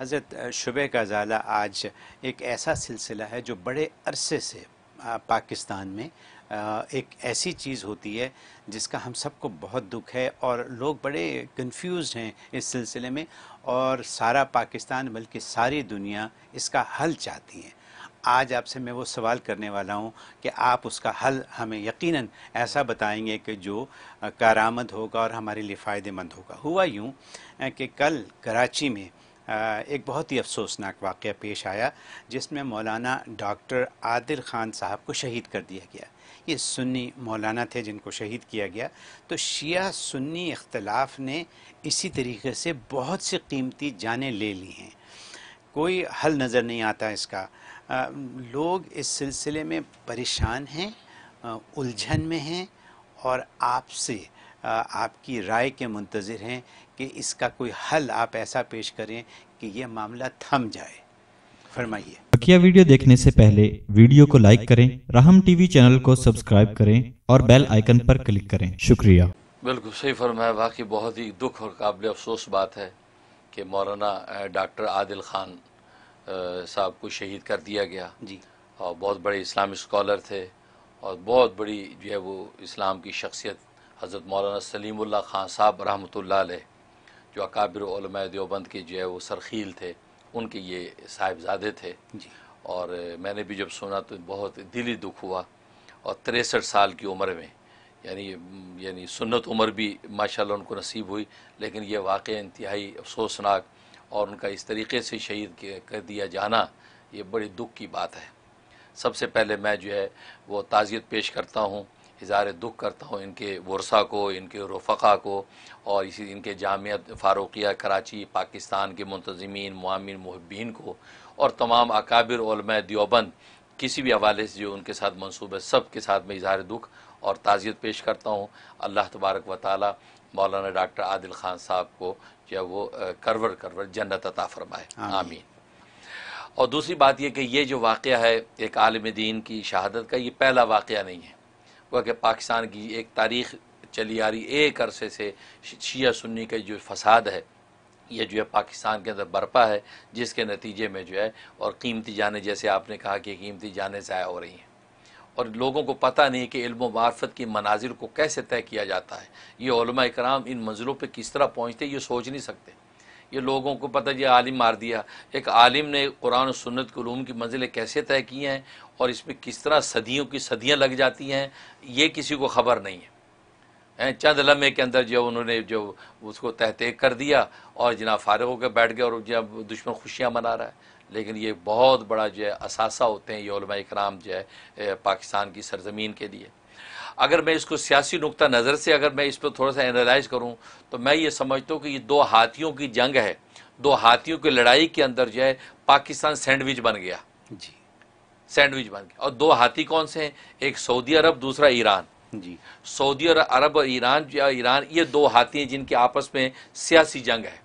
हज़रत शुब ज़ाला आज एक ऐसा सिलसिला है जो बड़े अरसे से पाकिस्तान में एक ऐसी चीज़ होती है जिसका हम सबको बहुत दुख है और लोग बड़े कन्फ्यूज़ हैं इस सिलसिले में और सारा पाकिस्तान बल्कि सारी दुनिया इसका हल चाहती है आज आपसे मैं वो सवाल करने वाला हूँ कि आप उसका हल हमें यकीनन ऐसा बताएंगे कि जो कारामद होगा और हमारे लिए फ़ायदेमंद होगा हुआ यूँ कि कल कराची में एक बहुत ही अफसोसनाक वाक़ पेश आया जिसमें मौलाना डॉक्टर आदिल ख़ान साहब को शहीद कर दिया गया ये सुन्नी मौलाना थे जिनको शहीद किया गया तो शिया सुन्नी इख्तलाफ ने इसी तरीके से बहुत सी कीमती जानें ले ली हैं कोई हल नज़र नहीं आता इसका आ, लोग इस सिलसिले में परेशान हैं उलझन में हैं और आपसे आपकी राय के मंतजर हैं कि इसका कोई हल आप ऐसा पेश करें कि यह मामला थम जाए फरमाइए बकिया वीडियो देखने से पहले वीडियो को लाइक करें राहम टीवी चैनल को सब्सक्राइब करें और बेल आइकन पर क्लिक करें शुक्रिया बिल्कुल सही फरमाया बाकी बहुत ही दुख और काबिल अफसोस बात है कि मौलाना डॉक्टर आदिल खान साहब को शहीद कर दिया गया जी और बहुत बड़े इस्लामी स्कॉलर थे और बहुत बड़ी जो है वो इस्लाम की शख्सियत हज़रत मौलाना सलीमुल्लाह खान साहब रहमत जो अकाबिर देवबंद के जो है वो सरखील थे उनके ये साहिबजादे थे और मैंने भी जब सुना तो बहुत दिली दुख हुआ और तिरसठ साल की उम्र में यानी यानी सुन्नत उम्र भी माशाल्लाह उनको नसीब हुई लेकिन ये वाक़ इंतहाई अफसोसनाक और उनका इस तरीके से शहीद कर दिया जाना ये बड़ी दुख की बात है सबसे पहले मैं जो है वो ताज़ियत पेश करता हूँ इजहार दुख करता हूँ इनके वर्षा को इनके रफ़ा को और इसी इनके जामियत फ़ारूकिया कराची पाकिस्तान के मुंतज़मीन मामिन महबीन को और तमाम अकाबिर दियोबंद किसी भी हवाले से जो उनके साथ मनसूब है सब के साथ मैं इज़हार दुख और ताज़ियत पेश करता हूँ अल्लाह तबारक व ताली मौलाना डॉक्टर आदिल ख़ान साहब को जो वो करवर करवर जन्नत अता फरमाए आमीन और दूसरी बात यह कि ये जो वाक़ है एक आलम दीन की शहादत का ये पहला वाक़ नहीं है वह कि पाकिस्तान की एक तारीख चली आ रही एक अरसे से शिया सुन्नी का जो फसाद है यह जो है पाकिस्तान के अंदर बरपा है जिसके नतीजे में जो है और कीमती जाने जैसे आपने कहा कि कीमती जाने ज़ाया हो रही हैं और लोगों को पता नहीं कि इल्म मार्फत की मनाजिर को कैसे तय किया जाता है ये कराम इन मंजिलों पर किस तरह पहुँचते ये सोच नहीं सकते ये लोगों को पता ये आलिम मार दिया एक आलिम ने कुरान और सुन्नत कलूम की मंजिलें कैसे तय की हैं और इसमें किस तरह सदियों की सदियाँ लग जाती हैं ये किसी को खबर नहीं है चंद लम्हे के अंदर जो उन्होंने जो उसको तहते कर दिया और जना फारग होकर बैठ गया और जब दुश्मन खुशियाँ मना रहा है लेकिन ये बहुत बड़ा जो है असासा होते हैं ये इकराम जो है पाकिस्तान की सरजमीन के लिए अगर मैं इसको सियासी नुकता नज़र से अगर मैं इस पर थोड़ा सा एनालाइज़ करूँ तो मैं ये समझता हूँ कि ये दो हाथियों की जंग है दो हाथियों की लड़ाई के अंदर जो है पाकिस्तान सैंडविच बन गया जी सैंडविच बन गया और दो हाथी कौन से हैं एक सऊदी अरब दूसरा ईरान जी सऊदी अरब और ईरान ईरान ये दो हाथी हैं जिनके आपस में सियासी जंग है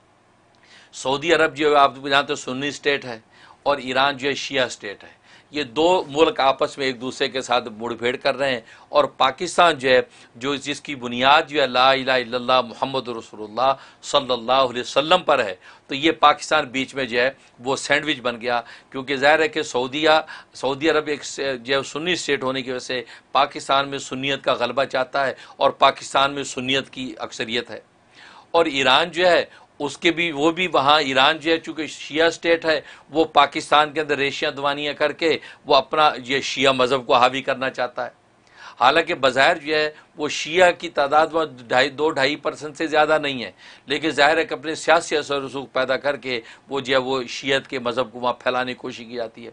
सऊदी अरब जो है आप जानते हो सुन्नी स्टेट है और ईरान जो है शिया स्टेट है ये दो मुल्क आपस में एक दूसरे के साथ मुठभेड़ कर रहे हैं और पाकिस्तान जो है जो जिसकी बुनियाद जो है ला मोहम्मद रसोल्ला सल्ला वसम पर है तो ये पाकिस्तान बीच में जो है वो सैंडविच बन गया क्योंकि ज़ाहिर है कि सऊदिया सऊदी अरब एक जो है सुन्नी स्टेट होने की वजह से पाकिस्तान में सुनीत का गलबा चाहता है और पाकिस्तान में सुनीत की अक्सरियत है और ईरान जो है उसके भी वो भी वहाँ ईरान जो है चूँकि शिया स्टेट है वो पाकिस्तान के अंदर रेशिया दवानियाँ करके वो अपना ये शिया मज़हब को हावी करना चाहता है हालांकि बाहर जो है वो शिया की तादाद वहाँ ढाई दो ढाई परसेंट से ज़्यादा नहीं है लेकिन ज़ाहिर है कि अपने सियासी असर रसूख पैदा करके वो जो है वो शीयत के मज़हब को वहाँ फैलाने की कोशिश की जाती है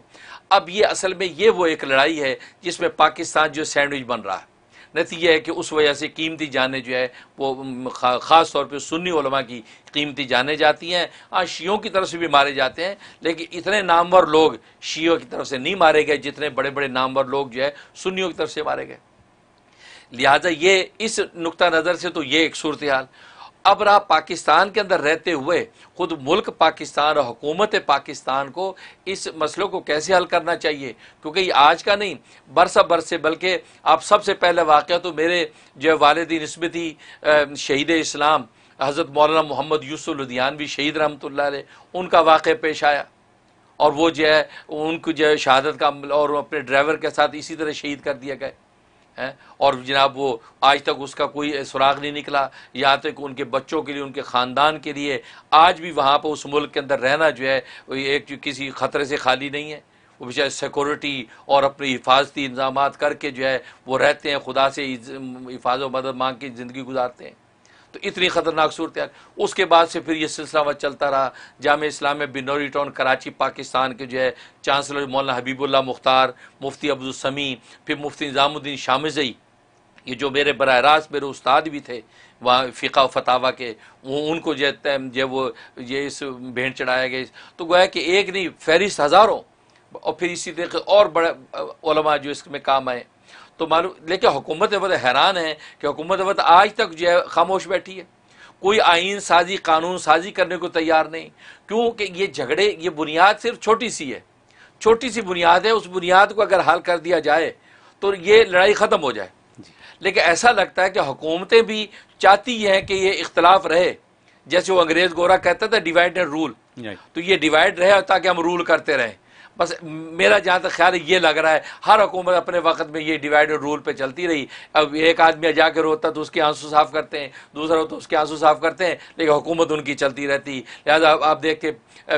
अब ये असल में ये वो एक लड़ाई है जिसमें पाकिस्तान जो सैंडविच बन रहा है नतीजा है कि उस वजह से कीमती जाने जो है वो ख़ास तौर पर सुन्नी उलमा की कीमती जाने जाती हैं आज शीयों की तरफ से भी मारे जाते हैं लेकिन इतने नामवर लोग शीयों की तरफ से नहीं मारे गए जितने बड़े बड़े नामवर लोग जो है सुन्नियों की तरफ से मारे गए लिहाजा ये इस नुक़ नज़र से तो ये एक सूरत हाल अब आप पाकिस्तान के अंदर रहते हुए खुद मुल्क पाकिस्तान और हुकूमत पाकिस्तान को इस मसलों को कैसे हल करना चाहिए क्योंकि आज का नहीं बरसा बरसे बल्कि आप सबसे पहले वाक़ तो मेरे जो वालदी नस्बती शहीद इस्लाम हज़रत मौलाना मोहम्मद यूसुफ लुधियानवी शहीद रहमत उनका वाक़ पेश आया और वो जो है उनको जो है शहादत का और अपने ड्राइवर के साथ इसी तरह शहीद कर दिया गया है और जनाब वो आज तक उसका कोई सुराग नहीं निकला यहाँ तक उनके बच्चों के लिए उनके ख़ानदान के लिए आज भी वहाँ पर उस मुल्क के अंदर रहना जो है एक किसी ख़तरे से खाली नहीं है वो बेचारे सिक्योरिटी और अपने हिफाजती इंतजाम करके जो है वो रहते हैं खुदा से हिफाज मदद मांग के ज़िंदगी गुजारते हैं तो इतनी ख़तरनाक सूरत उसके बाद से फिर ये सिलसिला वह चलता रहा जाम इस्लाम में बिनौरी टाउन कराची पाकिस्तान के जो है चांसलर मौलाना हबीबुल्ला मुख्तार मुफ्ती अब्दुलसमी फिर मुफ्ती निज़ामुद्दीन शामजई ये जो मेरे बराह रास्त मेरे उस्ताद भी थे वहाँ फ़िका फतावा के वो उनको जो जब वो ये इस भेंट चढ़ाया गया तो गोया कि एक नहीं फहरिस्त हज़ारों और फिर इसी तरीके और बड़े जो इसमें काम आए तो मालूम लेकिन हुकूमत वत हैरान है कि हुकूमत वत आज तक जो है खामोश बैठी है कोई आइन साजी कानून साजी करने को तैयार नहीं क्योंकि ये झगड़े ये बुनियाद सिर्फ छोटी सी है छोटी सी बुनियाद है उस बुनियाद को अगर हल कर दिया जाए तो ये लड़ाई ख़त्म हो जाए लेकिन ऐसा लगता है कि हुकूमतें भी चाहती हैं कि ये इख्तलाफ रहे जैसे वो अंग्रेज़ गोरा कहता था डिवाइड एंड रूल तो ये डिवाइड रहे ताकि हम रूल करते रहें बस मेरा जहाँ तक ख्याल है ये लग रहा है हर हुकूमत अपने वक्त में ये डिवाइड रूल पे चलती रही अब एक आदमी जाकर रोता तो उसके आंसू साफ करते हैं दूसरा होता तो उसके आंसू साफ करते हैं लेकिन हुकूमत उनकी चलती रहती लिहाजा आप देख के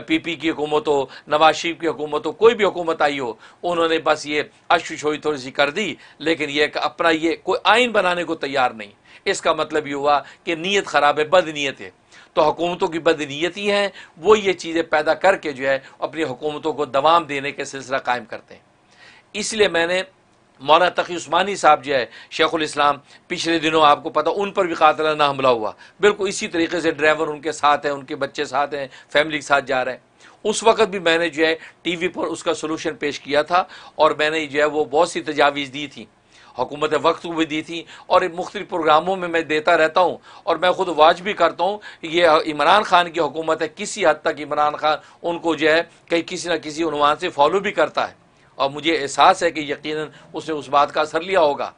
पी पी की हुकूमत हो नवाज शरीफ की हुकूमत हो कोई भी हुकूमत आई हो उन्होंने बस ये अशुशोई थोड़ी सी कर दी लेकिन ये अपना ये कोई आइन बनाने को तैयार नहीं इसका मतलब ये हुआ कि नीयत ख़राब है बद नीयत है तो हुकूमतों की बद ही है वो ये चीज़ें पैदा करके जो है अपनी हुकूमतों को दवाम देने के सिलसिला कायम करते हैं इसलिए मैंने मौलाना तकी उस्मानी साहब जो है शेखुल इस्लाम पिछले दिनों आपको पता उन पर भी कातलाना हमला हुआ बिल्कुल इसी तरीके से ड्राइवर उनके साथ हैं उनके बच्चे साथ हैं फैमिली के साथ जा रहे हैं उस वक्त भी मैंने जो है टीवी पर उसका सोलूशन पेश किया था और मैंने जो है वो बहुत सी तजावीज़ दी थी हुकूमत वक्त को भी दी थी और मुख्तलिफ प्रोग्रामों में मैं देता रहता हूँ और मैं ख़ुद वाच भी करता हूँ कि ये इमरान खान की हुकूमत है किसी हद तक इमरान खान उनको जो है कहीं किसी न किसी उनवान से फॉलो भी करता है और मुझे एहसास है कि यकीन उसने उस बात का असर लिया होगा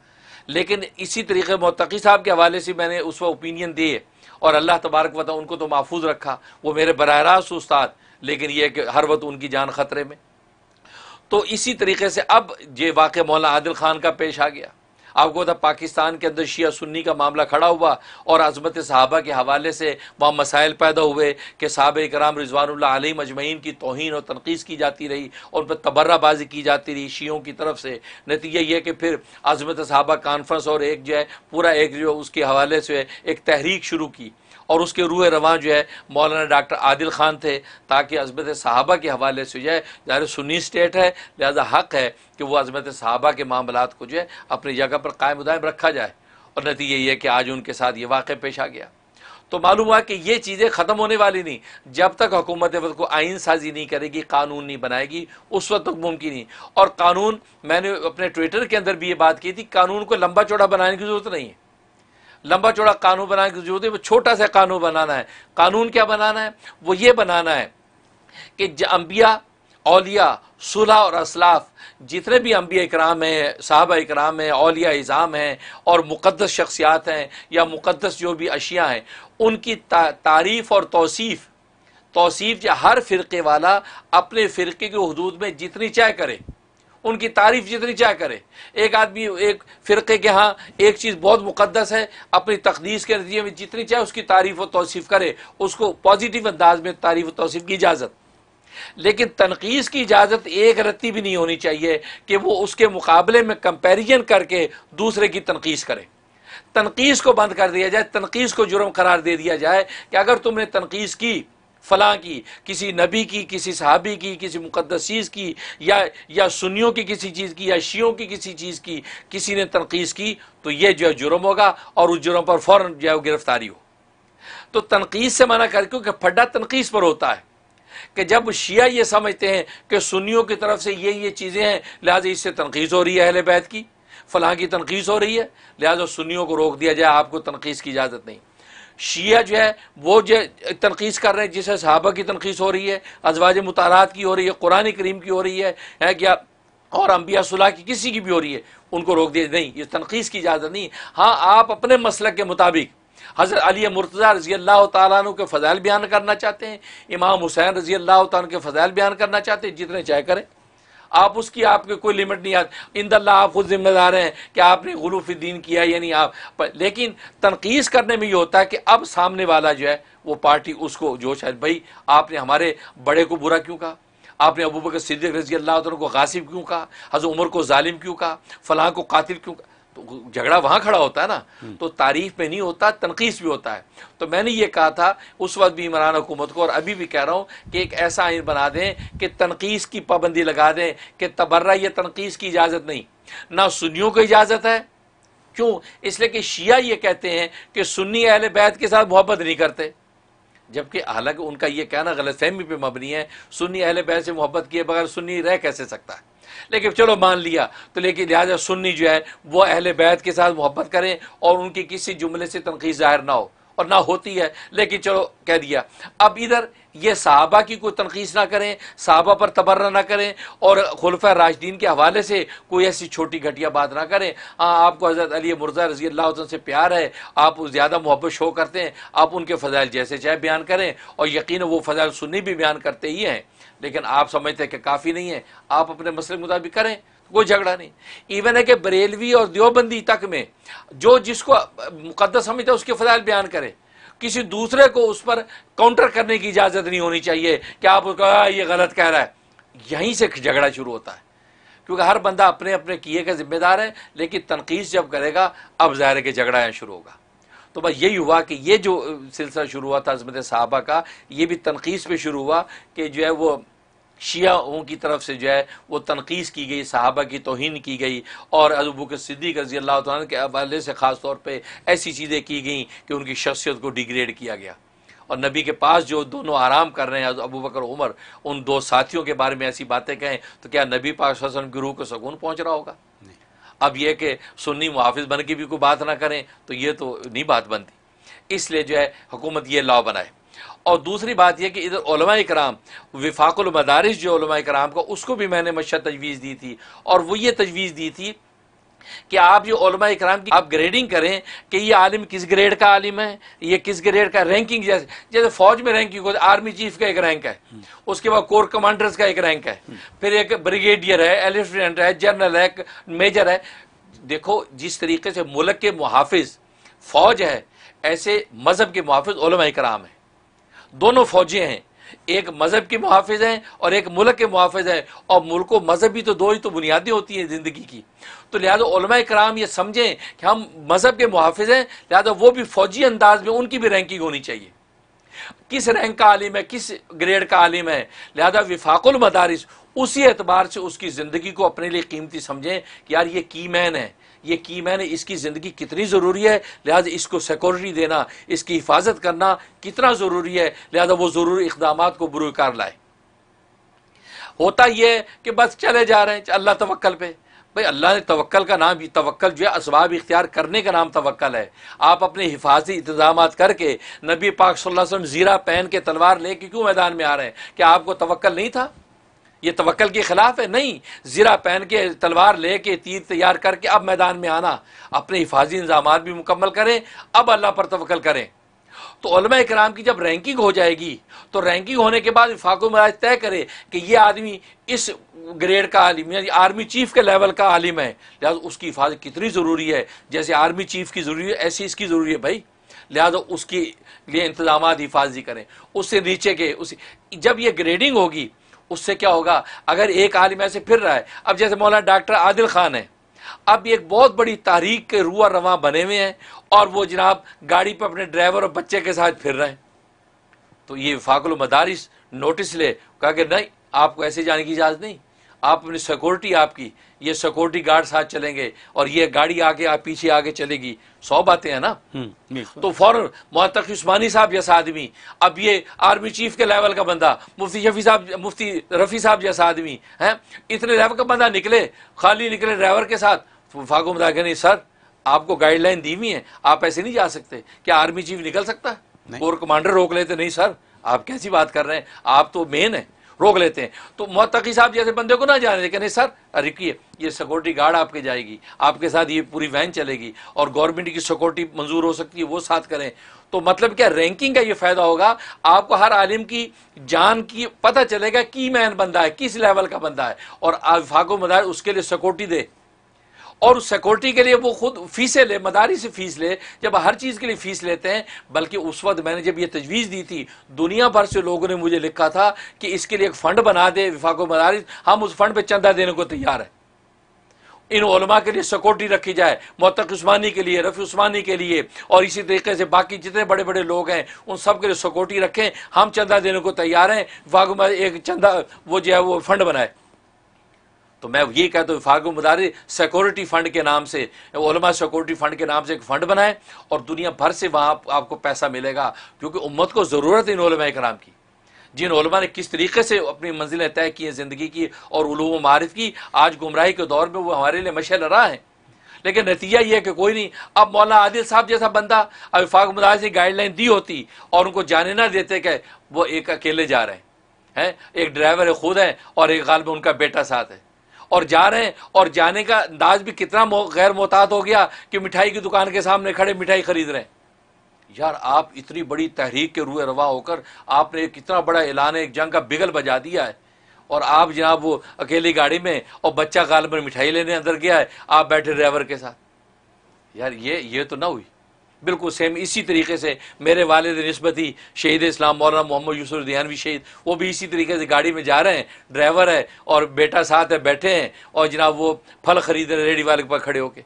लेकिन इसी तरीके मोतकी साहब के हवाले से मैंने उस वह ओपिनियन दिए और अल्लाह तबारक वाता उनको तो महफूज रखा वो मेरे बरह रास्त उस्ताद लेकिन यह कि हर वक्त उनकी जान खतरे में तो इसी तरीके से अब ये वाक़ मौला आदिल खान का पेश आ गया आपको था पाकिस्तान के अंदर शिया सुन्नी का मामला खड़ा हुआ और अजमत साहबा के हवाले से वहाँ मसाइल पैदा हुए कि साहब कराम रिजवान आली मजमैन की तोहन और तनखीस की जाती रही और उन पर तबर्राबाजी की जाती रही शीयों की तरफ से नतीजा यह कि फिर अजमत साहबा कॉन्फ्रेंस और एक जो है पूरा एक जो उसके हवाले से एक तहरीक शुरू की और उसके रूह रवान जो है मौलाना डॉक्टर आदिल ख़ान थे ताकि अजमत साहबा के हवाले से जो है ज़ाहिर सुनी स्टेट है लिहाजा हक है कि वह अजमत साहबा के मामला को जो है अपनी जगह पर कायम दायम रखा जाए और नतीजे ये कि आज उनके साथ ये वाक़ पेश आ गया तो मालूम हुआ कि ये चीज़ें ख़त्म होने वाली नहीं जब तक हुकूमत वक्त को आइन साजी नहीं करेगी कानून नहीं बनाएगी उस वक्त तक मुमकिन नहीं और कानून मैंने अपने ट्विटर के अंदर भी ये बात की थी कानून को लंबा चौड़ा बनाने की ज़रूरत नहीं है लंबा चौड़ा कानून बनाने की जरूरत है वो छोटा सा कानून बनाना है कानून क्या बनाना है वो ये बनाना है कि अम्बिया अलिया सुलह और असलाफ जितने भी अम्बिया इकराम हैं साहब इकराम हैं अलिया इज़ाम हैं और मुक़दस शख्सियात हैं या मुक़दस जो भी अशिया हैं उनकी ता, तारीफ़ और तोसीफ़ तोसीफ़ या हर फ़िरके वाला अपने फ़िरके के हदूद में जितनी चाय करे उनकी तारीफ जितनी चाहे करे एक आदमी एक फ़िरके के यहाँ एक चीज़ बहुत मुकदस है अपनी तकदीस के नतीजे में जितनी चाहे उसकी तारीफ व तोसीफ़ करे उसको पॉजिटिव अंदाज में तारीफ व तोसीफ़ की इजाज़त लेकिन तनकीस की इजाज़त एक रत्ती भी नहीं होनी चाहिए कि वो उसके मुकाबले में कंपेरिजन करके दूसरे की तनकीस करे तनकीस को बंद कर दिया जाए तनकीस को जुर्म करार दे दिया जाए कि अगर तुमने तनकीस की फ़लाँ की किसी नबी की किसी सहाबी की किसी मुकदस चीज़ की या या सुनियों की किसी चीज़ की या शियों की किसी चीज़ की किसी ने तनखीज़ की तो ये जो है जुर्म होगा और उस जुर्म पर फ़ौर जो है गिरफ्तारी हो तो तनखीज़ से मना कर क्योंकि फड्डा तनखीज़ पर होता है कि जब शिया ये समझते हैं कि सुनियों की तरफ से ये ये चीज़ें हैं लिहाजा इससे तनखीज़ हो रही है अहल बैत की फ़लाँ की तनखीस हो रही है लिहाजा सुनियों को रोक दिया जाए आपको तनखीज़ की इजाज़त नहीं शिया जो है वो जो तनखीस कर रहे हैं जिसे सहाबा की तनखीस हो रही है अजवाज मुतारात की हो रही है कुरान करीम की हो रही है, है क्या और अम्बिया सुलह की किसी की भी हो रही है उनको रोक दिया नहीं ये तनखीस की इजाज़त नहीं हाँ आप अपने मसल के मुताबिक हज़रत अली मुर्तज़ा रज़ी अल्लाह तु के फ़जाइल बयान करना चाहते हैं इमाम हुसैन रज़ी अल्लाह तु के फ़जाइल बयान करना चाहते हैं जितने चाहे करें आप उसकी आपके कोई लिमिट नहीं आती इन दल्ला आप खुद जिम्मेदार हैं कि आपने गलूफ दीन किया या नहीं आप पर, लेकिन तनकीस करने में ये होता है कि अब सामने वाला जो है वो पार्टी उसको जोश है भाई आपने हमारे बड़े को बुरा क्यों कहा आपने अबूबकर सिद्दीक रजी अल्लाह को गासिब क्यों कहा हज़र उमर को ालिम क्यों कहा फ़लाह को कातिल क्यों कहा तो झगड़ा वहां खड़ा होता है ना हम्म। तो तारीफ में नहीं होता तनखीस भी होता है तो मैंने ये कहा था उस वक्त भी इमरान हुकूमत को और अभी भी कह रहा हूँ कि एक ऐसा आइन बना दें कि तनखीस की पाबंदी लगा दें कि तबर्रा यह तनखीस की इजाज़त नहीं ना सुनियों को इजाज़त है क्यों इसलिए कि शिया ये कहते हैं कि सुन्नी अहल बैत के साथ मोहब्बत नहीं करते जबकि हालांकि उनका यह कहना गलत फहमी पर मबनी है सुन्नी अहल बैत से मोहब्बत किए बगैर सुन्नी रह कैसे सकता है लेकिन चलो मान लिया तो लेकिन लिहाजा सुन्नी जो है वह अहल बैत के साथ मोहब्बत करें और उनकी किसी जुमले से तनखीद ज़ाहिर ना हो और ना होती है लेकिन चलो कह दिया अब इधर ये साहबा की कोई तनखीस ना करें साहबा पर तबर्रा ना करें और खलफा राजदीन के हवाले से कोई ऐसी छोटी घटिया बात ना करें हाँ आपको हज़रत अली मुर्जा रजी अल्लाह से प्यार है आप ज़्यादा मुहब्बत शो करते हैं आप उनके फ़जाइल जैसे चाहे बयान करें और यकीन वो फ़जाइल सुनी भी बयान करते ही हैं लेकिन आप समझते हैं कि काफ़ी नहीं है आप अपने मसले के मुताबिक करें कोई झगड़ा नहीं इवन है कि बरेलवी और देवबंदी तक में जो जिसको मुकदस समझता है उसके फ़जाइल बयान करें किसी दूसरे को उस पर काउंटर करने की इजाज़त नहीं होनी चाहिए कि आप ये गलत कह रहा है यहीं से झगड़ा शुरू होता है क्योंकि हर बंदा अपने अपने किए का जिम्मेदार है लेकिन तनखीस जब करेगा अब ज़ाहिर के झगड़ा यहाँ शुरू होगा तो बस यही हुआ कि ये जो सिलसिला शुरू हुआ था अजमत साहबा का ये भी तनखीस पे शुरू हुआ कि जो है वो शियाओं की तरफ से जो है वो तनखीज़ की गई साहबा की तोहन की गई और अबूबकर सिद्दीक रजी अल्लाह तन के हवाले से ख़ास तौर पर ऐसी चीज़ें की गई कि उनकी शख्सियत को डिग्रेड किया गया और नबी के पास जो दोनों आराम कर रहे हैं अबू बकर उमर उन दो साथियों के बारे में ऐसी बातें कहें तो क्या नबी पाक वसलम की रूह को सुकून पहुँच रहा होगा अब यह कि सुन्नी मुहाफिज बन के भी कोई बात ना करें तो ये तो नहीं बात बनती इसलिए जो है हुकूमत ये लॉ बनाए और दूसरी बात यह कि इधर कराम विफाकुल मदारिस जो कराम का उसको भी मैंने मशा तजवीज़ दी थी और वो ये तजवीज़ दी थी कि आप जो कराम की आप ग्रेडिंग करें कि ये आलिम किस ग्रेड का आलिम है ये किस ग्रेड का रैंकिंग जैसे जैसे फौज में रैंकिंग होती आर्मी चीफ का एक रैंक है उसके बाद कोर कमांडर्स का एक रैंक है फिर एक ब्रिगेडियर है लेफ्टिनेंट है जनरल है मेजर है देखो जिस तरीके से मुल्क के मुहाफिज फौज है ऐसे मज़हब के मुहाफिज कराम है दोनों फौजी हैं एक मज़हब के मुहाफ़ हैं और एक मुल्क के मुहाफ़ हैं और मुल्क व मज़हब भी तो दो ही तो बुनियादी होती हैं ज़िंदगी की तो लिहाजा कराम ये समझें कि हम मज़हब के मुहाफ़ हैं लिहाजा वो भी फ़ौजी अंदाज में उनकी भी रैंकिंग होनी चाहिए किस रैंक का आलिम है किस ग्रेड का आलिम है लिहाजा विफाकुल मदारिस उसी एतबार से उसकी ज़िंदगी को अपने लिए कीमती समझें कि यार ये की मैन है ये की मैंने इसकी ज़िंदगी कितनी ज़रूरी है लिहाजा इसको सिक्योरिटी देना इसकी हिफाजत करना कितना ज़रूरी है लिहाजा वो ज़रूरी इकदाम को बुरकार लाए होता यह कि बस चले जा रहे हैं अल्लाह तवक्ल पे भाई अल्लाह ने तवक्ल का नाम ही तवक्ल जो है इसबाब इख्तियार करने का नाम तवक्ल है आप अपने हिफाजी इंतजाम करके नबी पाक सल्लल्लाहु अलैहि वसल्लम ज़ीरा पहन के तलवार लेके क्यों मैदान में आ रहे हैं क्या आपको तवक्ल नहीं था ये तवक्ल के ख़िलाफ़ है नहीं ज़रा पहन के तलवार ले के तीर तैयार करके अब मैदान में आना अपने हिफाजी इंजाम भी मुकम्मल करें अब अल्लाह पर तवक्ल करें तो कराम की जब रैंकिंग हो जाएगी तो रैंकिंग होने के बाद विफाक मराज तय करे कि यह आदमी इस ग्रेड का आलिम यानी आर्मी चीफ के लेवल का आलिम है लिहाजा उसकी हिफाजत कितनी ज़रूरी है जैसे आर्मी चीफ की ज़रूरी है ऐसी इसकी ज़रूरी है भाई लिहाजा उसके लिए इंतजाम हिफाजी करें उससे नीचे के उस जब ये ग्रेडिंग होगी उससे क्या होगा अगर एक आलिम ऐसे फिर रहा है अब जैसे मौलाना डॉक्टर आदिल खान है अब एक बहुत बड़ी तारीख के रुआ रवा बने हुए हैं और वो जनाब गाड़ी पर अपने ड्राइवर और बच्चे के साथ फिर रहे हैं तो ये फाकुल मदारिस नोटिस ले कहा कि नहीं आपको ऐसे जाने की इजाज़त नहीं आप अपनी सिक्योरिटी आपकी ये सिक्योरिटी गार्ड साथ चलेंगे और ये गाड़ी आगे आप पीछे आगे चलेगी सौ बातें हैं ना हम्म, तो फौरन मोहतक उस्मानी साहब जैसा आदमी अब ये आर्मी चीफ के लेवल का बंदा मुफ्ती शफी साहब मुफ्ती रफ़ी साहब जैसा आदमी है इतने लेवल का बंदा निकले खाली निकले ड्राइवर के साथ फागो मदाखे नहीं सर आपको गाइडलाइन दी हुई है आप ऐसे नहीं जा सकते क्या आर्मी चीफ निकल सकता है और कमांडर रोक लेते नहीं सर आप कैसी बात कर रहे हैं आप तो मेन है रोक लेते हैं तो मोहतकी साहब जैसे बंदे को ना जाने देखे नहीं सर रुकिए ये सिक्योरिटी गार्ड आपके जाएगी आपके साथ ये पूरी वैन चलेगी और गवर्नमेंट की सिक्योरिटी मंजूर हो सकती है वो साथ करें तो मतलब क्या रैंकिंग का ये फ़ायदा होगा आपको हर आलिम की जान की पता चलेगा की मैन बंदा है किस लेवल का बंदा है और फाको मदार उसके लिए सिक्योरिटी दे और उस सिक्योरिटी के लिए वो खुद फीसें ले मदारी से फीस ले जब हर चीज़ के लिए फीस लेते हैं बल्कि उस वक्त मैंने जब ये तजवीज़ दी थी दुनिया भर से लोगों ने मुझे लिखा था कि इसके लिए एक फ़ंड बना दे विफाक मदारी हम उस फंड पर चंदा देने को तैयार हैं इन ओलमा के लिए सिक्योरिटी रखी जाए मोतक उस्मानी के लिए रफ़ी उस्मानी के लिए और इसी तरीके से बाकी जितने बड़े बड़े लोग हैं उन सब के लिए सिक्योरिटी रखें हम चंदा देने को तैयार हैं वागुमा एक चंदा वो जो है वो फंड बनाए तो मैं ये कहता हूँ विफाक मदारी सिक्योरिटी फंड के नाम से ओलमा सिक्योरिटी फंड के नाम से एक फ़ंड बनाए और दुनिया भर से वहाँ आप, आपको पैसा मिलेगा क्योंकि उम्मत को ज़रूरत है इन ओलमा कराम की जिन ओलमा ने किस तरीके से अपनी मंजिलें तय की हैं ज़िंदगी की और उलूम मारफ की आज गुमराही के दौर में वो हमारे लिए मशे लड़ा है लेकिन नतीजा ये है कि कोई नहीं अब मौलाना आदिल साहब जैसा बंदा अब विफाक मदारी से गाइडलाइन दी होती और उनको जाने ना देते कि वो एक अकेले जा रहे हैं एक ड्राइवर खुद हैं और एक गाल में उनका बेटा साथ है और जा रहे हैं और जाने का अंदाज भी कितना गैर मोहतात हो गया कि मिठाई की दुकान के सामने खड़े मिठाई खरीद रहे हैं यार आप इतनी बड़ी तहरीक के रूए रवा होकर आपने एक इतना बड़ा ऐलान एक जंग का बिगल बजा दिया है और आप जनाब वो अकेली गाड़ी में और बच्चा गाल में मिठाई लेने अंदर गया है आप बैठे ड्राइवर के साथ यार ये ये तो ना हुई बिल्कुल सेम इसी तरीके से मेरे वालद ही शहीद इस्लाम मौलाना मोहम्मद यूसुफ दियानवी शहीद वो भी इसी तरीके से गाड़ी में जा रहे हैं ड्राइवर है और बेटा साथ है बैठे हैं और जनाब वो फल खरीद रहे रेडी वाले के पास खड़े होके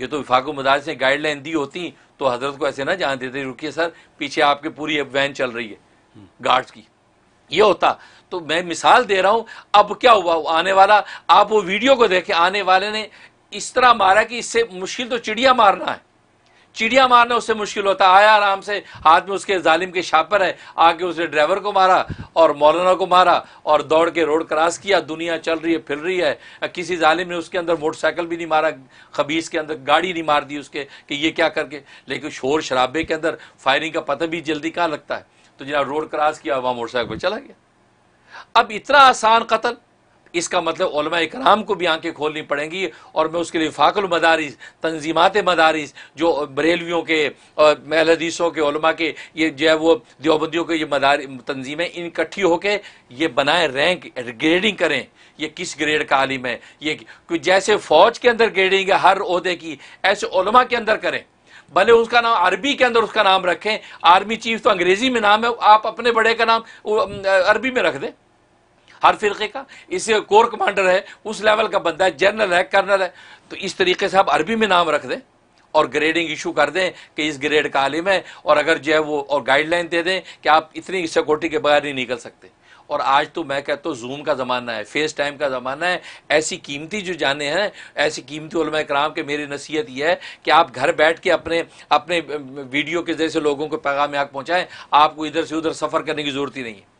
ये तो विफाक मदार से गाइडलाइन दी होती तो हजरत को ऐसे ना जान देते रुकी सर पीछे आपके पूरी वैन चल रही है गार्ड्स की ये होता तो मैं मिसाल दे रहा हूँ अब क्या हुआ आने वाला आप वो वीडियो को देखें आने वाले ने इस तरह मारा कि इससे मुश्किल तो चिड़िया मारना है चिड़िया मारना उससे मुश्किल होता आया आराम से हाथ में उसके जालिम के शापर है आके उसने ड्राइवर को मारा और मौलाना को मारा और दौड़ के रोड क्रॉस किया दुनिया चल रही है फिर रही है किसी जालिम ने उसके अंदर मोटरसाइकिल भी नहीं मारा खबीस के अंदर गाड़ी नहीं मार दी उसके कि ये क्या करके लेकिन शोर शराबे के अंदर फायरिंग का पता भी जल्दी कहाँ लगता है तो जनाब रोड क्रॉस किया वहाँ मोटरसाइकिल पर चला गया अब इतना आसान कत्ल इसका मतलब कराम को भी आंखें खोलनी पड़ेंगी और मैं उसके लिए फाकुल मदारिस तंजीमत मदारिस जो बरेलवियों के और महलदीसों के उलमा के ये जो है वो देवबंदियों के ये मदार तंजीमें इन इकट्ठी होकर ये बनाए रैंक ग्रेडिंग करें ये किस ग्रेड का आलिम है ये जैसे फ़ौज के अंदर ग्रेडिंग है हर अहदे की ऐसे ओलमा के अंदर करें भले उसका नाम अरबी के अंदर उसका नाम रखें आर्मी चीफ तो अंग्रेजी में नाम है आप अपने बड़े का नाम अरबी में रख दें हर फिरके का इसे कोर कमांडर है उस लेवल का बंदा है जनरल है कर्नल है तो इस तरीके से आप अरबी में नाम रख दें और ग्रेडिंग इशू कर दें कि इस ग्रेड का आलिम है और अगर जो है वो और गाइडलाइन दे दें कि आप इतनी सिक्योरिटी के बगैर नहीं निकल सकते और आज तो मैं कहता हूँ जूम का ज़माना है फेस टाइम का ज़माना है ऐसी कीमती जो जाने हैं ऐसी कीमती कराम के मेरी नसीहत यह है कि आप घर बैठ के अपने अपने वीडियो के जरिए से लोगों को पैगाम आग पहुँचाएँ आपको इधर से उधर सफ़र करने की ज़रूरत ही नहीं है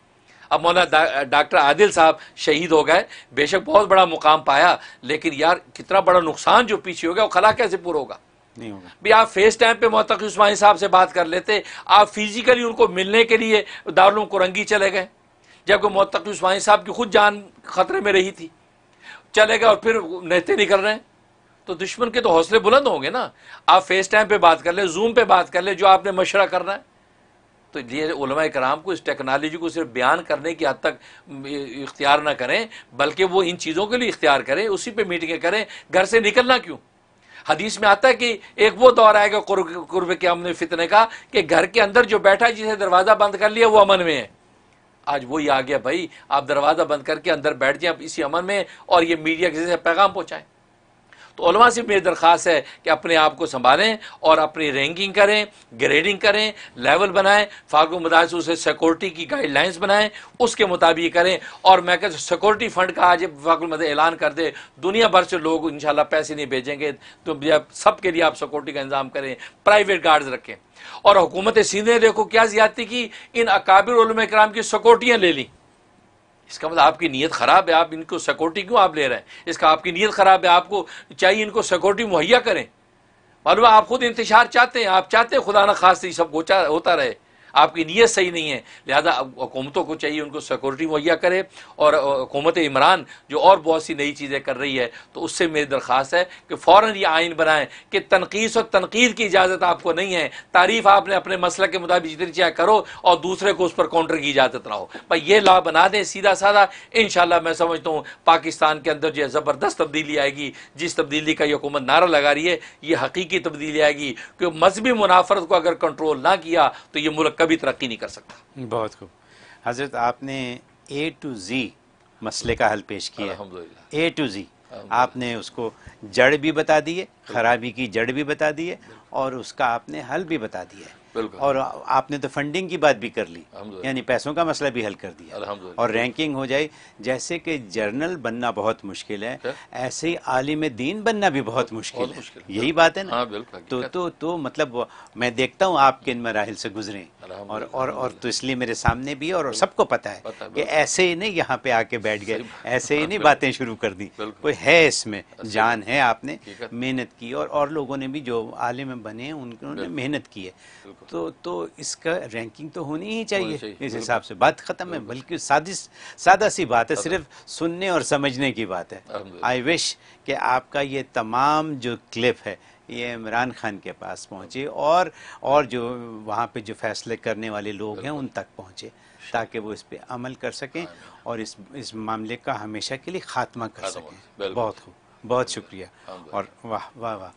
अब मौलाना डॉक्टर आदिल साहब शहीद हो गए बेशक बहुत बड़ा मुकाम पाया लेकिन यार कितना बड़ा नुकसान जो पीछे हो गया वो खला कैसे पूरा होगा नहीं होगा आप फेस टाइम पे मोतक उस्मानी साहब से बात कर लेते आप फिजिकली उनको मिलने के लिए दारुल कुरंगी चले गए जबकि मोतक उस्मानी साहब की खुद जान खतरे में रही थी चले गए और फिर नहते निकल रहे हैं तो दुश्मन के तो हौसले बुलंद होंगे ना आप फेस टाइम पे बात कर ले जूम पे बात कर ले जो आपने मशरा करना है तो ये कराम को इस टेक्नोलॉजी को सिर्फ बयान करने की हद तक इख्तियार ना करें बल्कि वो इन चीज़ों के लिए इख्तियार करें उसी पर मीटिंगें करें घर से निकलना क्यों हदीस में आता है कि एक वो दौर आएगा कुर्ब के अमन फितने का कि घर के अंदर जो बैठा है जिसे दरवाज़ा बंद कर लिया वो अमन में है आज वही आ गया भाई आप दरवाज़ा बंद करके अंदर बैठ जाए आप इसी अमन में और ये मीडिया किसी से पैगाम पहुँचाएं तो से मेरी दरख्वास्त है कि अपने आप को संभालें और अपनी रैंकिंग करें ग्रेडिंग करें लेवल बनाएं फारूक मदारस उसे सिक्योरिटी की गाइडलाइंस बनाएं उसके मुताबिक करें और मैं कह सिक्योरिटी फंड का आज मदार ऐलान कर दे दुनिया भर से लोग इन पैसे नहीं भेजेंगे तो सबके लिए आप सिक्योरिटी का इंतजाम करें प्राइवेट गार्ड्स रखें और हुकूमत सीधे देखो क्या ज्यादा की इन अकाबिर कराम की सिक्योरिटियाँ ले लीं इसका मतलब आपकी नीयत ख़राब है आप इनको सिक्योरिटी क्यों आप ले रहे हैं इसका आपकी नीयत ख़राब है आपको चाहिए इनको सिक्योरिटी मुहैया करें मालूम आप खुद इंतजार चाहते हैं आप चाहते हैं खुदा न खास ये सब होता रहे आपकी नीयत सही नहीं है लिहाजा हुकूमतों को चाहिए उनको सिक्योरिटी मुहैया करे और हुकूमत इमरान जो और बहुत सी नई चीज़ें कर रही है तो उससे मेरी दरख्वास्त है कि फ़ौर ये आइन बनाएं कि तनकीस और तनकीद की इजाज़त आपको नहीं है तारीफ़ आपने अपने मसल के मुताबिक जितनी चाहे करो और दूसरे को उस पर काउंटर की इजाज़त ना हो भाई ये लॉ बना दें सीधा साधा इन मैं समझता हूँ पाकिस्तान के अंदर जो है ज़बरदस्त तब्दीली आएगी जिस तब्दीली का ये हुकूमत नारा लगा रही है ये हकीकी तब्दीली आएगी क्योंकि मजहबी मुनाफरत को अगर कंट्रोल ना किया तो ये मुल्क कभी तरक्की नहीं कर सकता बहुत खूब हजरत आपने ए टू जी मसले का हल पेश किया ए टू जी आपने उसको जड़ भी बता दी है खराबी की जड़ भी बता दी है और उसका आपने हल भी बता दिया है और आपने तो फंडिंग की बात भी कर ली यानी पैसों का मसला भी हल कर दिया और रैंकिंग हो जाए जैसे कि जर्नल बनना बहुत मुश्किल है ऐसे ही आलिम दीन बनना भी बहुत मुश्किल है यही बात है ना हाँ, तो तो तो मतलब मैं देखता हूँ आपके इन मराहल से गुजरे और और और तो इसलिए मेरे सामने भी और, और सबको पता है कि ऐसे ही नहीं यहाँ पे आके बैठ गए ऐसे ही नहीं बातें शुरू कर दी कोई है इसमें जान है आपने मेहनत की और और लोगों ने भी जो आले में बने हैं उन्होंने मेहनत की है तो तो इसका रैंकिंग तो होनी ही चाहिए इस हिसाब से बात ख़त्म है बल्कि साजिश सादा सी बात है सिर्फ सुनने और समझने की बात है आई विश कि आपका ये तमाम जो क्लिप है ये इमरान खान के पास पहुंचे और और जो वहाँ पे जो फैसले करने वाले लोग हैं उन तक पहुंचे ताकि वो इस पर अमल कर सकें और इस इस मामले का हमेशा के लिए खात्मा कर सकें बहुत बहुत शुक्रिया हाँ, और वाह वाह वाह